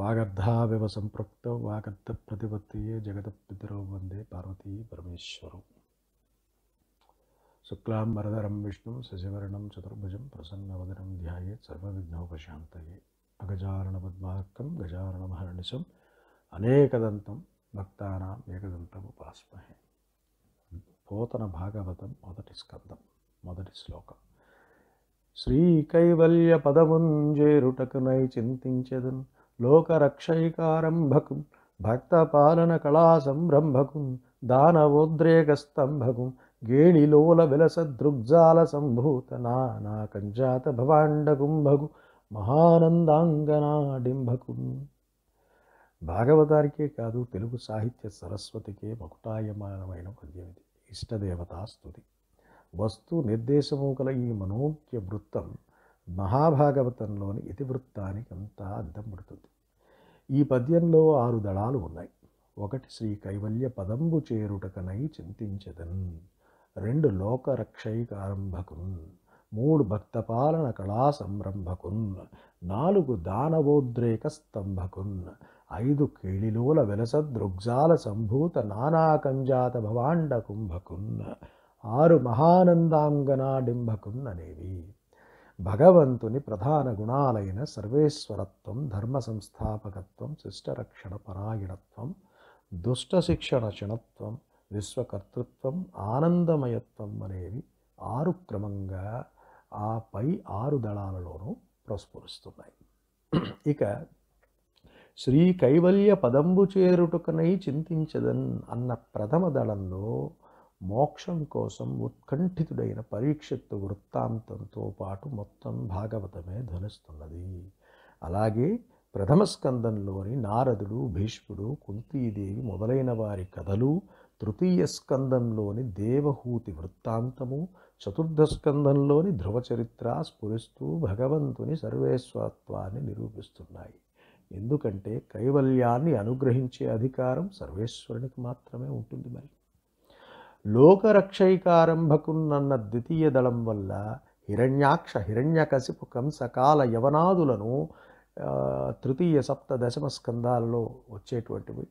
వాగర్ధావివ సంపృక్త వాగర్ధ ప్రతిపత్తియే పితరో వందే పార్వతీ పరమేశ్వరం శుక్లాంబరధరం విష్ణు శశివర్ణం చతుర్భుజం ప్రసన్నవదనం ధ్యాయే సర్వవిఘ్నోపశాంతయే అగజారణ పద్మార్కం మహర్నిశం అనేకదంతం భక్తానాం ఏకదంతం ఉపాస్మహే పోతన భాగవతం మొదటి స్కందం మొదటి శ్లోకం శ్రీ కైవల్య పదముంజేరుటకునై చింతించదన్ లోకరక్షైకారంభకు కళా సంరంభకు దానవోద్రేక స్తంభకు గేణిలోల విలస దృగ్జాల సంభూత నానాకంజాత భవాండకుంభగు మహానందాంగనాడింభకు భాగవతానికే కాదు తెలుగు సాహిత్య సరస్వతికే మకుటాయమానమైన పద్యం ఇది స్థుతి వస్తు నిర్దేశము గల ఈ మనోజ్ఞ వృత్తం మహాభాగవతంలోని ఇతివృత్తానికి అంతా అద్దం పడుతుంది ఈ పద్యంలో ఆరు దళాలు ఉన్నాయి ఒకటి శ్రీ కైవల్య పదంబు చేరుటకనై చింతించదన్ రెండు లోకరక్షైకారంభకున్ మూడు భక్తపాలన కళా సంరంభకున్ నాలుగు దానవోద్రేక స్తంభకున్ ఐదు కేళిలోల వెలస దృగ్జాల సంభూత నానాకంజాత భవాండ కుంభకున్ ఆరు మహానందాంగనాడింభకున్ అనేవి భగవంతుని ప్రధాన గుణాలైన సర్వేశ్వరత్వం ధర్మ సంస్థాపకత్వం శిష్టరక్షణ పరాయణత్వం దుష్ట శిక్షణ క్షణత్వం విశ్వకర్తృత్వం ఆనందమయత్వం అనేవి ఆరు క్రమంగా ఆ పై ఆరు దళాలలోనూ ప్రస్ఫురిస్తున్నాయి ఇక శ్రీ కైవల్య పదంబు చేరుటకునై చింతించదన్ అన్న ప్రథమ దళంలో మోక్షం కోసం ఉత్కంఠితుడైన పరీక్షిత్తు వృత్తాంతంతో పాటు మొత్తం భాగవతమే ధ్వనిస్తున్నది అలాగే ప్రథమ స్కందంలోని నారదుడు భీష్ముడు కుంతీదేవి మొదలైన వారి కథలు తృతీయ స్కందంలోని దేవహూతి వృత్తాంతము చతుర్థ స్కందంలోని ధ్రువ చరిత్ర స్ఫురిస్తూ భగవంతుని సర్వేశ్వత్వాన్ని నిరూపిస్తున్నాయి ఎందుకంటే కైవల్యాన్ని అనుగ్రహించే అధికారం సర్వేశ్వరునికి మాత్రమే ఉంటుంది మరి లోకరక్షైకారంభకున్నన్న ద్వితీయ దళం వల్ల హిరణ్యాక్ష హిరణ్యకశిపు కంసకాల యవనాదులను తృతీయ సప్త దశమ స్కంధాలలో వచ్చేటువంటివి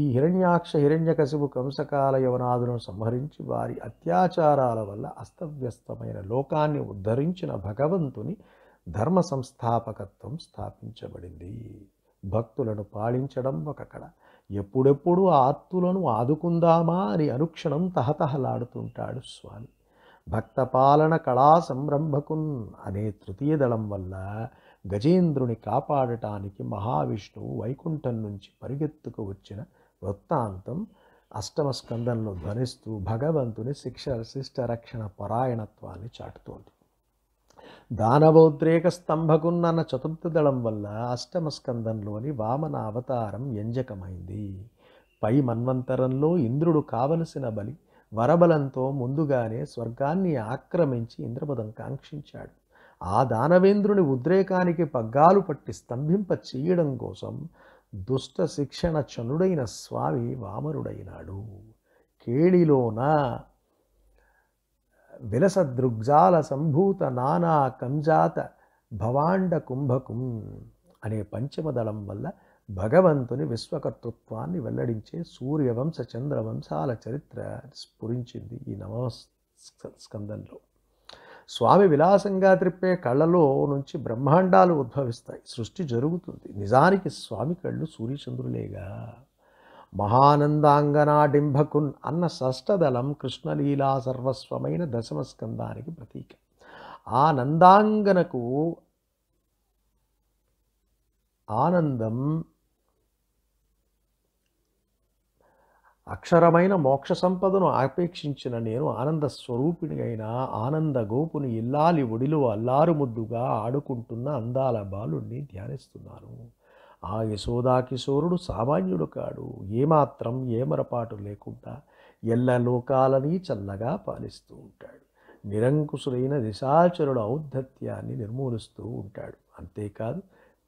ఈ హిరణ్యాక్ష హిరణ్యకశిపు కంసకాల యవనాదులను సంహరించి వారి అత్యాచారాల వల్ల అస్తవ్యస్తమైన లోకాన్ని ఉద్ధరించిన భగవంతుని ధర్మ సంస్థాపకత్వం స్థాపించబడింది భక్తులను పాలించడం ఒకక్కడ ఎప్పుడెప్పుడు ఆత్తులను ఆదుకుందామా అని అనుక్షణం తహతహలాడుతుంటాడు స్వామి భక్తపాలన కళా సంరంభకున్ అనే తృతీయ దళం వల్ల గజేంద్రుని కాపాడటానికి మహావిష్ణువు వైకుంఠం నుంచి పరిగెత్తుకు వచ్చిన వృత్తాంతం అష్టమ స్కందంలో ధ్వనిస్తూ భగవంతుని శిక్ష శిష్ట రక్షణ పరాయణత్వాన్ని చాటుతోంది దానవోద్రేక స్తంభకున్న చతుర్థ దళం వల్ల అష్టమ స్కందంలోని వామన అవతారం వ్యంజకమైంది పై మన్వంతరంలో ఇంద్రుడు కావలసిన బలి వరబలంతో ముందుగానే స్వర్గాన్ని ఆక్రమించి ఇంద్రపదం కాంక్షించాడు ఆ దానవేంద్రుని ఉద్రేకానికి పగ్గాలు పట్టి స్తంభింప చేయడం కోసం దుష్ట శిక్షణ చనుడైన స్వామి వామరుడైనాడు కేళిలోన విలసదృగ్జాల సంభూత నానా కంజాత భవాండ కుంభకుం అనే పంచమదళం వల్ల భగవంతుని విశ్వకర్తృత్వాన్ని వెల్లడించే సూర్యవంశ చంద్రవంశాల చరిత్ర స్ఫురించింది ఈ నవ స్కందంలో స్వామి విలాసంగా త్రిప్పే కళ్ళలో నుంచి బ్రహ్మాండాలు ఉద్భవిస్తాయి సృష్టి జరుగుతుంది నిజానికి స్వామి కళ్ళు సూర్యచంద్రులేగా మహానందాంగనాడింభకున్ అన్న షష్టదలం కృష్ణలీలా సర్వస్వమైన దశమస్కందానికి ప్రతీక ఆ నందాంగనకు ఆనందం అక్షరమైన మోక్ష సంపదను ఆపేక్షించిన నేను ఆనంద స్వరూపిణి అయిన ఆనంద గోపుని ఇల్లాలి ఒడిలో అల్లారు ముద్దుగా ఆడుకుంటున్న అందాల బాలుణ్ణి ధ్యానిస్తున్నాను ఆ యశోదాకిశోరుడు సామాన్యుడు కాడు ఏమాత్రం ఏమరపాటు లేకుండా ఎల్ల లోకాలని చల్లగా పాలిస్తూ ఉంటాడు నిరంకుశులైన దిశాచరుడు ఔద్ధత్యాన్ని నిర్మూలిస్తూ ఉంటాడు అంతేకాదు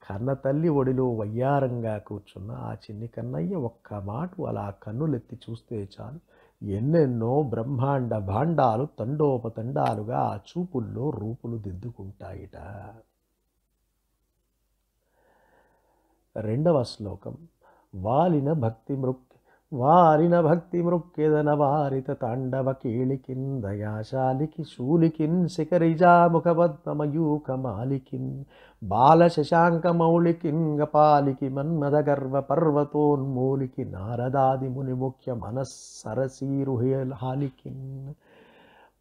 కన్న తల్లి ఒడిలో వయ్యారంగా కూర్చున్న ఆ చిన్ని కన్నయ్య ఒక్క మాట అలా కన్నులెత్తి చూస్తే చాలు ఎన్నెన్నో బ్రహ్మాండ భాండాలు తండోపతండాలుగా ఆ చూపుల్లో రూపులు దిద్దుకుంటాయిట రెండవ శ్లోకం వాలిన భక్తి మృక్ వారిన భక్తి మృక్కెదన వారిత తాండవ కీళికిన్ దయాశాలికి శూలికిన్ శిఖరిజాముఖ బాల శశాంక మౌళికిన్ గపాలికి మన్మద గర్వ పర్వతోన్మూలికి నారదాది ముని ముఖ్య మనస్సరసీరుహాలికిన్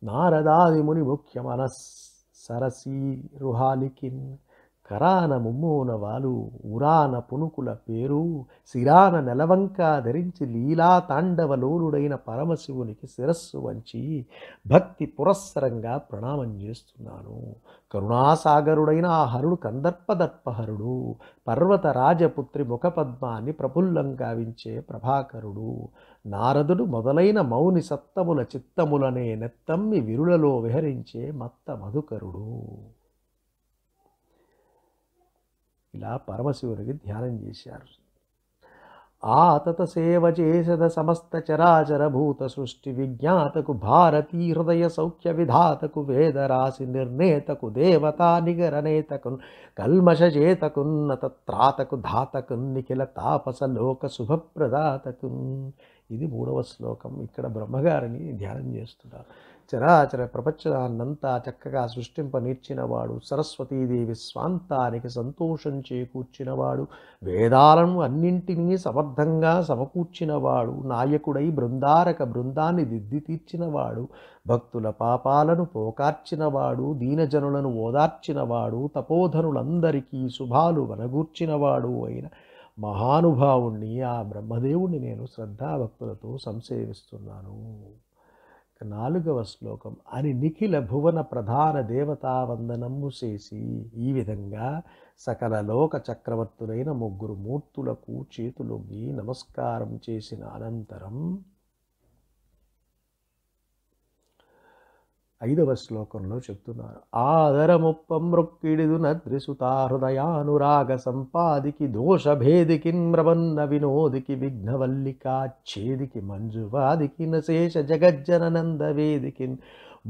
నారదాది ముని ముఖ్య మనస్సరసీరుహాలికిన్ కరాన ముమ్మోన వాలు ఉరాన పునుకుల పేరు శిరాన నెలవంక ధరించి లీలా లోలుడైన పరమశివునికి శిరస్సు వంచి భక్తి పురస్సరంగా ప్రణామం చేస్తున్నాను కరుణాసాగరుడైన ఆ హరుడు కందర్పదర్పహరుడు పర్వత రాజపుత్రి ముఖపద్మాన్ని ప్రఫుల్లం గావించే ప్రభాకరుడు నారదుడు మొదలైన మౌని సత్తముల చిత్తములనే నెత్తమ్మి విరులలో విహరించే మత్త మధుకరుడు ఇలా పరమశివునికి ధ్యానం చేశారు ఆతత సేవ చేసద సమస్త చరాచర భూత సృష్టి విజ్ఞాతకు భారతీ హృదయ సౌఖ్య విధాతకు వేదరాశి నిర్ణేతకు దేవతా నిగరనేతకున్ కల్మషచేతకున్నత త్రాతకు ధాతకు నిఖిల తాపస లోక శుభప్రదాతకు ఇది మూడవ శ్లోకం ఇక్కడ బ్రహ్మగారిని ధ్యానం చేస్తున్నారు చరాచర ప్రపంచాన్నంతా చక్కగా నేర్చినవాడు సరస్వతీదేవి స్వాంతానికి సంతోషం చేకూర్చినవాడు వేదాలను అన్నింటినీ సమర్థంగా సమకూర్చినవాడు నాయకుడై బృందారక బృందాన్ని దిద్ది తీర్చినవాడు భక్తుల పాపాలను పోకార్చినవాడు దీనజనులను ఓదార్చినవాడు తపోధనులందరికీ శుభాలు వనగూర్చినవాడు అయిన మహానుభావుణ్ణి ఆ బ్రహ్మదేవుణ్ణి నేను శ్రద్ధాభక్తులతో సంసేవిస్తున్నాను నాలుగవ శ్లోకం అని నిఖిల భువన ప్రధాన దేవతా వందనము చేసి ఈ విధంగా సకల లోక చక్రవర్తులైన ముగ్గురు మూర్తులకు చేతులొగ్గి నమస్కారం చేసిన అనంతరం ఐదవ శ్లోకంలో చెప్తున్నారు ఆదరముప్ప మృక్కిడిదు నదృసుతా సంపాదికి సంపాదికి భేదికి మ్రవన్న వినోదికి విఘ్నవల్లికాచ్ఛేదికి మంజువాదికి నశేష వేదికిన్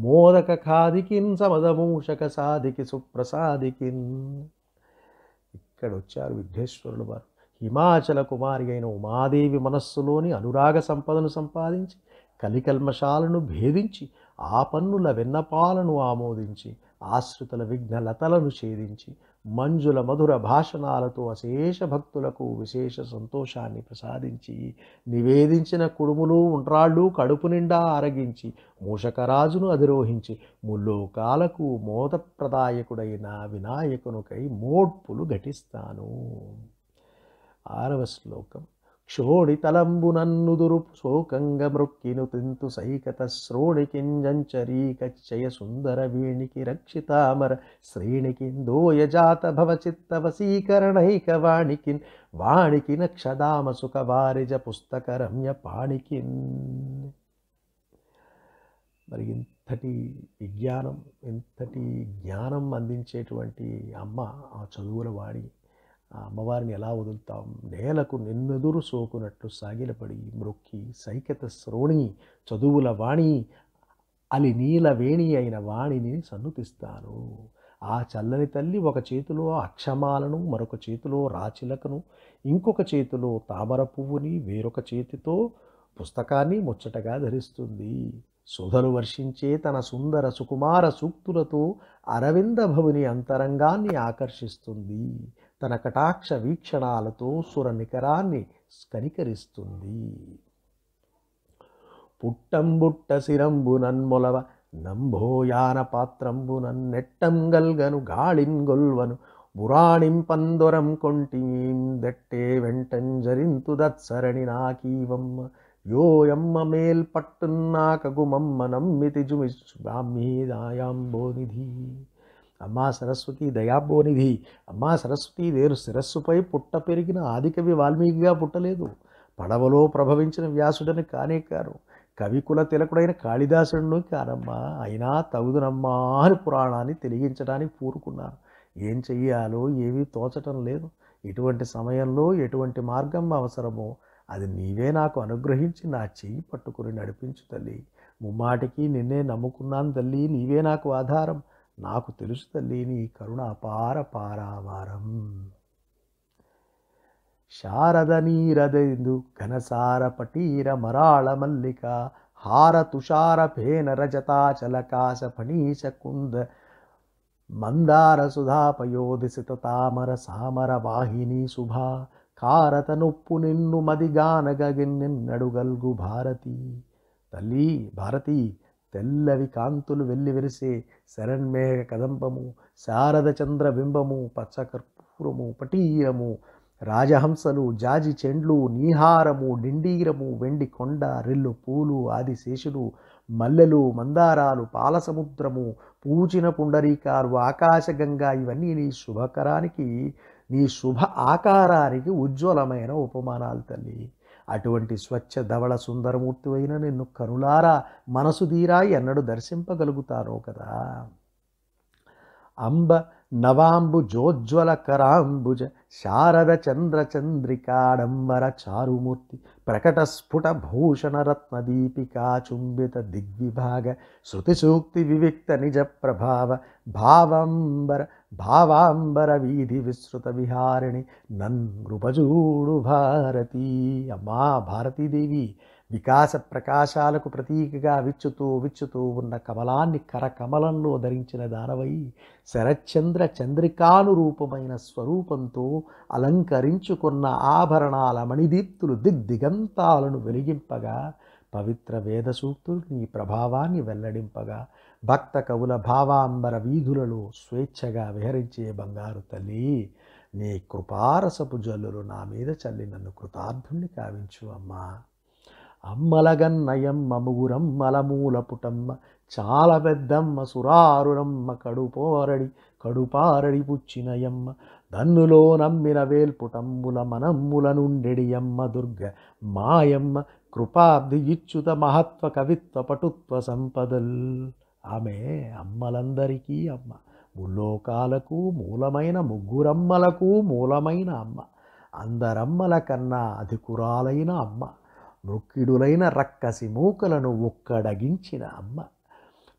మోదక ఖాదికిన్ సమదమూషక సాదికి సుప్రసాదికిన్ ఇక్కడ వచ్చారు విఘ్నేశ్వరుడు వారు హిమాచల కుమారి అయిన ఉమాదేవి మనస్సులోని అనురాగ సంపదను సంపాదించి కలికల్మషాలను భేదించి ఆ పన్నుల వెన్నపాలను ఆమోదించి ఆశ్రితుల విఘ్నలతలను ఛేదించి మంజుల మధుర భాషణాలతో అశేష భక్తులకు విశేష సంతోషాన్ని ప్రసాదించి నివేదించిన కుడుములు ఉండ్రాళ్ళు కడుపు నిండా ఆరగించి మూషకరాజును అధిరోహించి ముల్లోకాలకు మోదప్రదాయకుడైన వినాయకునికై మోడ్పులు ఘటిస్తాను ఆరవ శ్లోకం షోడితలంబునన్నుదురు శోకంగ మృక్కిను తింతు సైకత శ్రోణికింజంచరీకచ్చయ సుందర వీణికి రక్షితామర శ్రేణికిందోయ జాత భవ వశీకరణైక వాణికిన్ వాణికి నక్షదామ సుఖ వారిజ పుస్తక రమ్య పాణికి మరి ఇంతటి విజ్ఞానం ఇంతటి జ్ఞానం అందించేటువంటి అమ్మ ఆ చదువుల వాణి అమ్మవారిని ఎలా వదులుతాం నేలకు నిన్నెదురు సోకునట్లు సాగిలపడి మ్రొక్కి సైకత శ్రోణి చదువుల వాణి అలి నీల వేణి అయిన వాణిని సన్నుతిస్తాను ఆ చల్లని తల్లి ఒక చేతిలో అక్షమాలను మరొక చేతిలో రాచిలకను ఇంకొక చేతిలో తామర పువ్వుని వేరొక చేతితో పుస్తకాన్ని ముచ్చటగా ధరిస్తుంది సుధలు వర్షించే తన సుందర సుకుమార సూక్తులతో అరవింద భవుని అంతరంగాన్ని ఆకర్షిస్తుంది తన కటాక్ష వీక్షణాలతో నికరాన్ని స్కనికరిస్తుంది పుట్టంబుట్ట శిరంబు నన్మొలవ నంభోయాన పాత్రంబు నన్నెట్టం గల్గను గాళింగొల్వను బురాణింపందొరం దెట్టే దట్టే జరింతు దత్సరణి నాకీవమ్మ యోయమ్మ మేల్పట్టున్నాకగుమమ్మ నమ్మితి జుమి బ్రాహ్మీదాయాంబోనిధి అమ్మా సరస్వతి దయాబోనిధి అమ్మా సరస్వతి వేరు శిరస్సుపై పుట్ట పెరిగిన ఆదికవి వాల్మీకిగా పుట్టలేదు పడవలో ప్రభవించిన వ్యాసుడని కానే కారు కవికుల తిలకుడైన కాళిదాసుడు కానమ్మా అయినా తగుదునమ్మా అని పురాణాన్ని తెలిగించడానికి పూరుకున్నాను ఏం చెయ్యాలో ఏమీ తోచటం లేదు ఎటువంటి సమయంలో ఎటువంటి మార్గం అవసరమో అది నీవే నాకు అనుగ్రహించి నా చెయ్యి పట్టుకుని నడిపించు తల్లి ముమ్మాటికి నిన్నే నమ్ముకున్నాను తల్లి నీవే నాకు ఆధారం ನಾಕು తెలుసు తల్లి నీ కరుణ అపార ಶಾರದ ನೀರದೆಂದು ಘನಸಾರ ಪಟೀರ ಮರಾಳ ಮಲ್ಲಿಕ ಹಾರ ತುಷಾರ ಫೇನ ರಜತಾಚಲಕಾಶ ಫಣೀಶ ಕುಂದ ಮಂದಾರ ಸುಧಾಪಯೋಧಿಸಿತ ತಾಮರ ಸಾಮರ ವಾಹಿನಿ ಸುಭಾ ಕಾರತ ನುಪ್ಪು ನಿನ್ನು ನಿನ್ನಡುಗಲ್ಗು ಭಾರತಿ ತಲ್ಲಿ ಭಾರತಿ తెల్లవి కాంతులు వెల్లివెరిసే శరణ్మేఘ కదంబము శారద చంద్ర బింబము పచ్చకర్పూరము పటీరము రాజహంసలు జాజి చెండ్లు నీహారము డిండీరము వెండి కొండ రెల్లు పూలు ఆది శేషులు మల్లెలు మందారాలు పాలసముద్రము పూచిన పుండరీకారు ఆకాశగంగా ఇవన్నీ నీ శుభకరానికి నీ శుభ ఆకారానికి ఉజ్వలమైన ఉపమానాలు తల్లి అటువంటి స్వచ్ఛ ధవళ సుందరమూర్తి అయిన నిన్ను కనులారా మనసు దీరా ఎన్నడు దర్శింపగలుగుతారో కదా అంబ नवाम्बुजोज्वलकराम्बुज शारदचन्द्रचन्द्रिकाडम्बरचारुमूर्ति प्रकटस्फुटभूषणरत्नदीपिकाचुम्बितदिग्विभाग श्रुतिसूक्तिविविक्तनिजप्रभाव भावाम्बर भावाम्बरविधिविश्रुतविहारिणि नृपजूडुभारतीयमाभारती भारतीदेवी వికాస ప్రకాశాలకు ప్రతీకగా విచ్చుతూ విచ్చుతూ ఉన్న కమలాన్ని కరకమలంలో ధరించిన దానవై శరచంద్ర చంద్రికానురూపమైన స్వరూపంతో అలంకరించుకున్న ఆభరణాల మణిదీప్తులు దిగ్దిగంతాలను వెలిగింపగా పవిత్ర వేద సూక్తులు నీ ప్రభావాన్ని వెల్లడింపగా భక్త కవుల భావాంబర వీధులలో స్వేచ్ఛగా విహరించే బంగారు తల్లి నీ కృపారసపు జల్లులు నా మీద చల్లి నన్ను కృతార్థుణ్ణి కావించు అమ్మా అమ్మలగన్నయమ్మ ముగురమ్మలమూల పుటమ్మ చాలా పెద్దమ్మ సురారురమ్మ కడుపోరడి కడుపారడి పుచ్చినయమ్మ దన్నులో నమ్మిన వేల్పుటమ్ముల మనమ్ముల అమ్మ దుర్గ మాయమ్మ కృపాబ్ది ఇచ్చుత మహత్వ కవిత్వ పటుత్వ సంపదల్ ఆమె అమ్మలందరికీ అమ్మ ముల్లోకాలకు మూలమైన ముగ్గురమ్మలకు మూలమైన అమ్మ అందరమ్మల కన్నా అధికురాలైన అమ్మ నొక్కిడులైన రక్కసి మూకలను ఒక్కడగించిన అమ్మ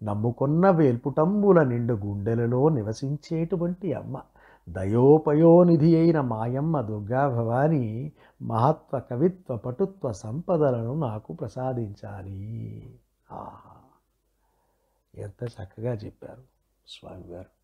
నమ్ముకొన్న వేల్పుటంబుల నిండు గుండెలలో నివసించేటువంటి అమ్మ దయోపయోనిధి అయిన మాయమ్మ దుర్గాభవాని మహత్వ కవిత్వ పటుత్వ సంపదలను నాకు ప్రసాదించాలి ఆహా ఎంత చక్కగా చెప్పారు స్వామివారు